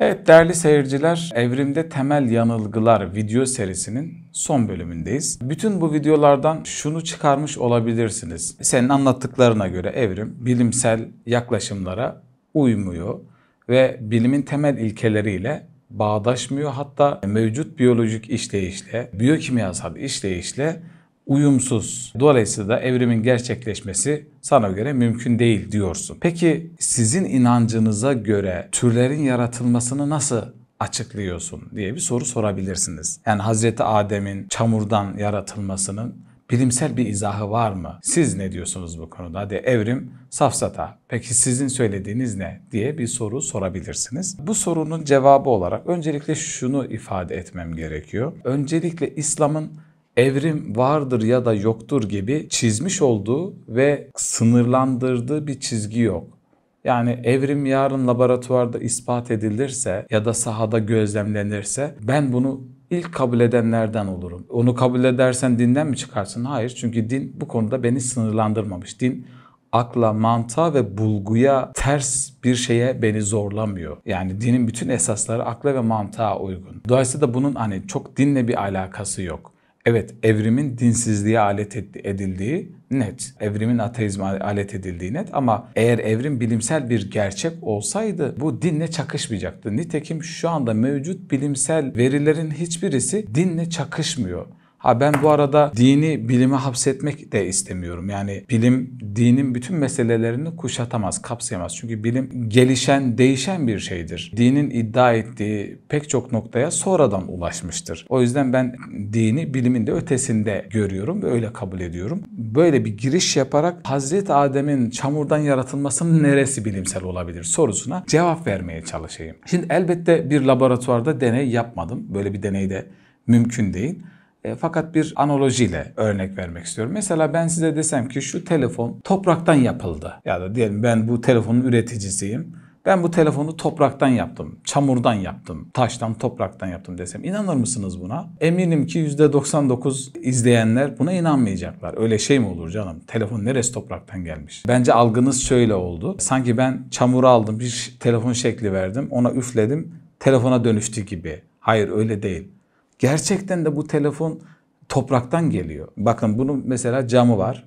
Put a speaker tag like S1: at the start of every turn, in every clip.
S1: Evet değerli seyirciler, Evrimde Temel Yanılgılar video serisinin son bölümündeyiz. Bütün bu videolardan şunu çıkarmış olabilirsiniz. Senin anlattıklarına göre evrim bilimsel yaklaşımlara uymuyor ve bilimin temel ilkeleriyle bağdaşmıyor. Hatta mevcut biyolojik işleyişle, biyokimyasal işleyişle uyumsuz. Dolayısıyla evrimin gerçekleşmesi sana göre mümkün değil diyorsun. Peki sizin inancınıza göre türlerin yaratılmasını nasıl açıklıyorsun diye bir soru sorabilirsiniz. Yani Hazreti Adem'in çamurdan yaratılmasının bilimsel bir izahı var mı? Siz ne diyorsunuz bu konuda? Hadi evrim safsata. Peki sizin söylediğiniz ne diye bir soru sorabilirsiniz. Bu sorunun cevabı olarak öncelikle şunu ifade etmem gerekiyor. Öncelikle İslam'ın evrim vardır ya da yoktur gibi çizmiş olduğu ve sınırlandırdığı bir çizgi yok. Yani evrim yarın laboratuvarda ispat edilirse ya da sahada gözlemlenirse ben bunu ilk kabul edenlerden olurum. Onu kabul edersen dinden mi çıkarsın? Hayır çünkü din bu konuda beni sınırlandırmamış. Din akla, mantığa ve bulguya ters bir şeye beni zorlamıyor. Yani dinin bütün esasları akla ve mantığa uygun. Dolayısıyla da bunun hani çok dinle bir alakası yok. Evet evrimin dinsizliğe alet edildiği net. Evrimin ateizme alet edildiği net ama eğer evrim bilimsel bir gerçek olsaydı bu dinle çakışmayacaktı. Nitekim şu anda mevcut bilimsel verilerin hiçbirisi dinle çakışmıyor. Ha ben bu arada dini bilime hapsetmek de istemiyorum. Yani bilim dinin bütün meselelerini kuşatamaz, kapsayamaz. Çünkü bilim gelişen, değişen bir şeydir. Dinin iddia ettiği pek çok noktaya sonradan ulaşmıştır. O yüzden ben dini bilimin de ötesinde görüyorum ve öyle kabul ediyorum. Böyle bir giriş yaparak Hazreti Adem'in çamurdan yaratılmasının neresi bilimsel olabilir sorusuna cevap vermeye çalışayım. Şimdi elbette bir laboratuvarda deney yapmadım. Böyle bir deney de mümkün değil. E, fakat bir analojiyle örnek vermek istiyorum. Mesela ben size desem ki şu telefon topraktan yapıldı. Ya da diyelim ben bu telefonun üreticisiyim. Ben bu telefonu topraktan yaptım, çamurdan yaptım, taştan, topraktan yaptım desem inanır mısınız buna? Eminim ki %99 izleyenler buna inanmayacaklar. Öyle şey mi olur canım? Telefon neresi topraktan gelmiş? Bence algınız şöyle oldu. Sanki ben çamuru aldım, bir telefon şekli verdim, ona üfledim, telefona dönüştü gibi. Hayır öyle değil. Gerçekten de bu telefon topraktan geliyor. Bakın bunun mesela camı var.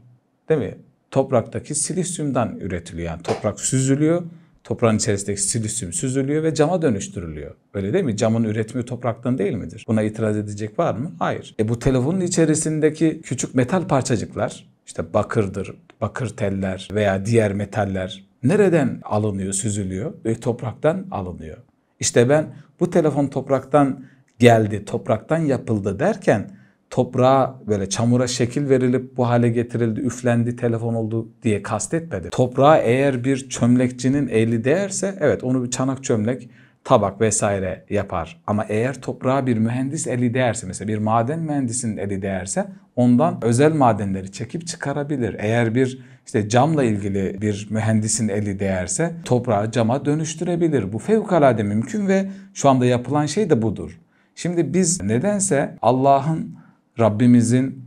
S1: Değil mi? Topraktaki silisyumdan üretiliyor. Yani toprak süzülüyor. Toprağın içerisindeki silisyum süzülüyor ve cama dönüştürülüyor. Öyle değil mi? Camın üretimi topraktan değil midir? Buna itiraz edecek var mı? Hayır. E bu telefonun içerisindeki küçük metal parçacıklar, işte bakırdır, bakır teller veya diğer metaller nereden alınıyor, süzülüyor? E, topraktan alınıyor. İşte ben bu telefon topraktan geldi, topraktan yapıldı derken toprağa böyle çamura şekil verilip bu hale getirildi, üflendi, telefon oldu diye kastetmedi. Toprağa eğer bir çömlekçinin eli değerse evet onu bir çanak çömlek tabak vesaire yapar. Ama eğer toprağa bir mühendis eli değerse mesela bir maden mühendisinin eli değerse ondan özel madenleri çekip çıkarabilir. Eğer bir işte camla ilgili bir mühendisin eli değerse toprağı cama dönüştürebilir. Bu fevkalade mümkün ve şu anda yapılan şey de budur. Şimdi biz nedense Allah'ın Rabbimizin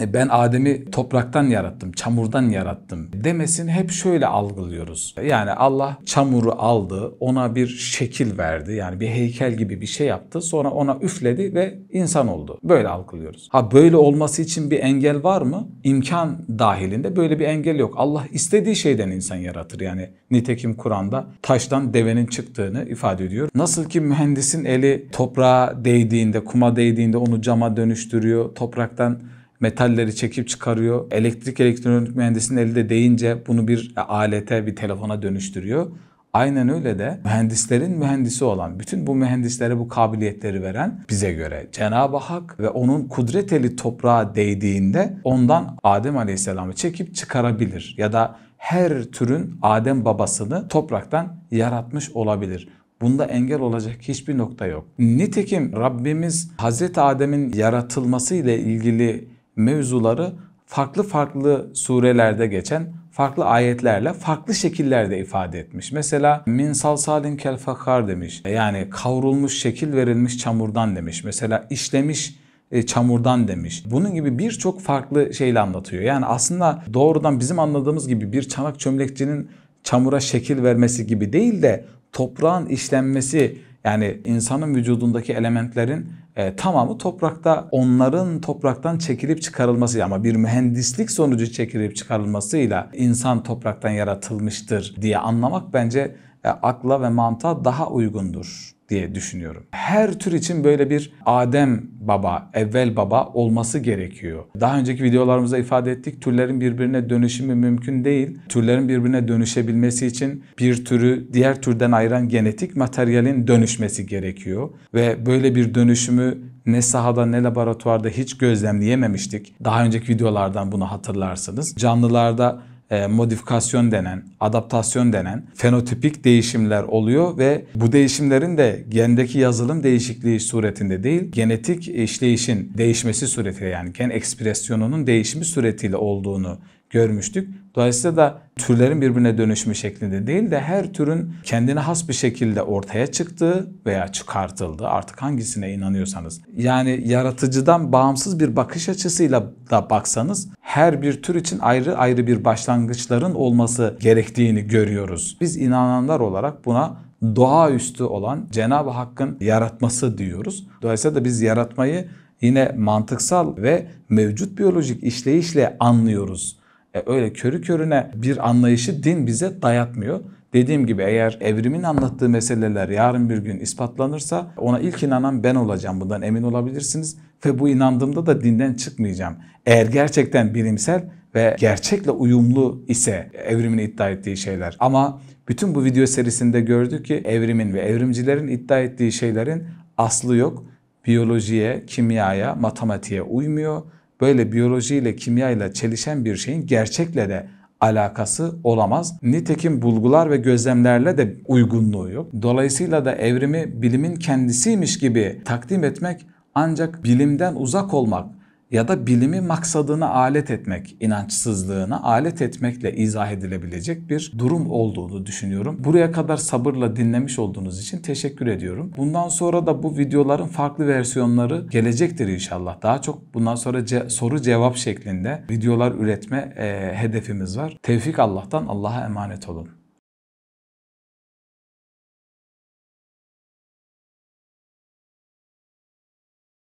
S1: e, ben Adem'i topraktan yarattım, çamurdan yarattım demesini hep şöyle algılıyoruz. Yani Allah çamuru aldı, ona bir şekil verdi. Yani bir heykel gibi bir şey yaptı. Sonra ona üfledi ve insan oldu. Böyle algılıyoruz. Ha böyle olması için bir engel var mı? İmkan dahilinde böyle bir engel yok. Allah istediği şeyden insan yaratır. Yani nitekim Kur'an'da taştan devenin çıktığını ifade ediyor. Nasıl ki mühendisin eli toprağa değdiğinde, kuma değdiğinde onu cama dönüştürüyor. Topraktan metalleri çekip çıkarıyor. Elektrik elektronik mühendisinin elinde değince bunu bir alete, bir telefona dönüştürüyor. Aynen öyle de mühendislerin mühendisi olan, bütün bu mühendislere bu kabiliyetleri veren bize göre Cenab-ı Hak ve onun kudret eli toprağa değdiğinde ondan Adem Aleyhisselam'ı çekip çıkarabilir. Ya da her türün Adem babasını topraktan yaratmış olabilir. Bunda engel olacak hiçbir nokta yok. Nitekim Rabbimiz Hazreti Adem'in yaratılması ile ilgili mevzuları farklı farklı surelerde geçen farklı ayetlerle farklı şekillerde ifade etmiş. Mesela min salsalin kel fakar demiş. Yani kavrulmuş şekil verilmiş çamurdan demiş. Mesela işlemiş e, çamurdan demiş. Bunun gibi birçok farklı şeyle anlatıyor. Yani aslında doğrudan bizim anladığımız gibi bir çanak çömlekçinin çamura şekil vermesi gibi değil de toprağın işlenmesi yani insanın vücudundaki elementlerin e, tamamı toprakta onların topraktan çekilip çıkarılması ama bir mühendislik sonucu çekilip çıkarılmasıyla insan topraktan yaratılmıştır diye anlamak bence e, akla ve mantığa daha uygundur diye düşünüyorum. Her tür için böyle bir Adem baba, evvel baba olması gerekiyor. Daha önceki videolarımızda ifade ettik. Türlerin birbirine dönüşümü mümkün değil. Türlerin birbirine dönüşebilmesi için bir türü diğer türden ayıran genetik materyalin dönüşmesi gerekiyor ve böyle bir dönüşümü ne sahada ne laboratuvarda hiç gözlemleyememiştik. Daha önceki videolardan bunu hatırlarsınız. Canlılarda e, modifikasyon denen, adaptasyon denen fenotipik değişimler oluyor ve bu değişimlerin de gendeki yazılım değişikliği suretinde değil, genetik işleyişin değişmesi suretiyle yani gen ekspresyonunun değişimi suretiyle olduğunu görmüştük. Dolayısıyla da türlerin birbirine dönüşme şeklinde değil de her türün kendine has bir şekilde ortaya çıktığı veya çıkartıldığı artık hangisine inanıyorsanız. Yani yaratıcıdan bağımsız bir bakış açısıyla da baksanız her bir tür için ayrı ayrı bir başlangıçların olması gerektiğini görüyoruz. Biz inananlar olarak buna doğaüstü olan Cenab-ı Hakk'ın yaratması diyoruz. Dolayısıyla da biz yaratmayı yine mantıksal ve mevcut biyolojik işleyişle anlıyoruz. E, öyle körü körüne bir anlayışı din bize dayatmıyor. Dediğim gibi eğer evrimin anlattığı meseleler yarın bir gün ispatlanırsa ona ilk inanan ben olacağım. Bundan emin olabilirsiniz ve bu inandığımda da dinden çıkmayacağım. Eğer gerçekten bilimsel ve gerçekle uyumlu ise evrimin iddia ettiği şeyler. Ama bütün bu video serisinde gördük ki evrimin ve evrimcilerin iddia ettiği şeylerin aslı yok. Biyolojiye, kimyaya, matematiğe uymuyor böyle biyolojiyle, kimyayla çelişen bir şeyin gerçekle de alakası olamaz. Nitekim bulgular ve gözlemlerle de uygunluğu yok. Dolayısıyla da evrimi bilimin kendisiymiş gibi takdim etmek ancak bilimden uzak olmak, ya da bilimi maksadına alet etmek, inançsızlığına alet etmekle izah edilebilecek bir durum olduğunu düşünüyorum. Buraya kadar sabırla dinlemiş olduğunuz için teşekkür ediyorum. Bundan sonra da bu videoların farklı versiyonları gelecektir inşallah. Daha çok bundan sonra ce- soru cevap şeklinde videolar üretme e, hedefimiz var. Tevfik Allah'tan Allah'a emanet olun.